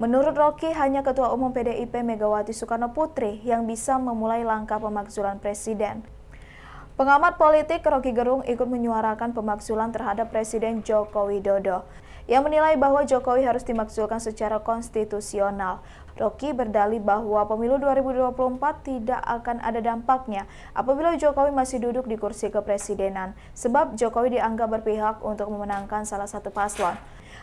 Menurut Rocky, hanya Ketua Umum PDIP Megawati Soekarno Putri yang bisa memulai langkah pemakzulan Presiden. Pengamat politik Rocky Gerung ikut menyuarakan pemakzulan terhadap Presiden Joko Widodo. yang menilai bahwa Jokowi harus dimakzulkan secara konstitusional. Rocky berdalih bahwa pemilu 2024 tidak akan ada dampaknya apabila Jokowi masih duduk di kursi kepresidenan, sebab Jokowi dianggap berpihak untuk memenangkan salah satu paslon.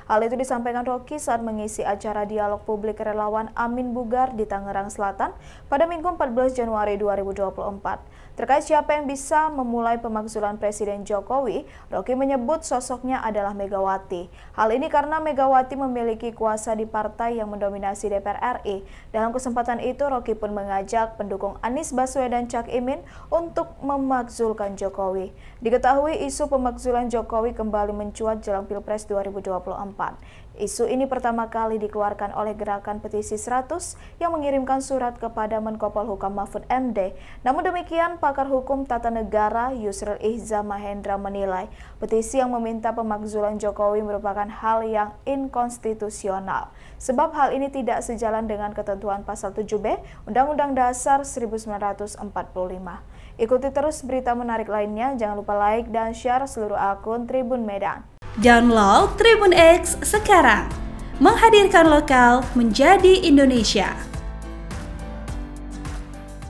Hal itu disampaikan Rocky saat mengisi acara dialog publik relawan Amin Bugar di Tangerang Selatan pada Minggu 14 Januari 2024. Terkait siapa yang bisa memulai pemakzulan Presiden Jokowi, Rocky menyebut sosoknya adalah Megawati. Hal ini karena Megawati memiliki kuasa di partai yang mendominasi DPR RI DKI. Dalam kesempatan itu, Rocky pun mengajak pendukung Anies Baswedan Cak Imin untuk memakzulkan Jokowi. Diketahui isu pemakzulan Jokowi kembali mencuat jelang Pilpres 2024. Isu ini pertama kali dikeluarkan oleh gerakan petisi 100 yang mengirimkan surat kepada Menko Polhukam Mahfud MD. Namun demikian, pakar hukum tata negara Yusril Ihza Mahendra menilai petisi yang meminta pemakzulan Jokowi merupakan hal yang inkonstitusional. Sebab hal ini tidak sejalan dengan ketentuan pasal 7B Undang-Undang Dasar 1945. Ikuti terus berita menarik lainnya. Jangan lupa like dan share seluruh akun Tribun Medan. Download Tribun X sekarang. Menghadirkan lokal menjadi Indonesia.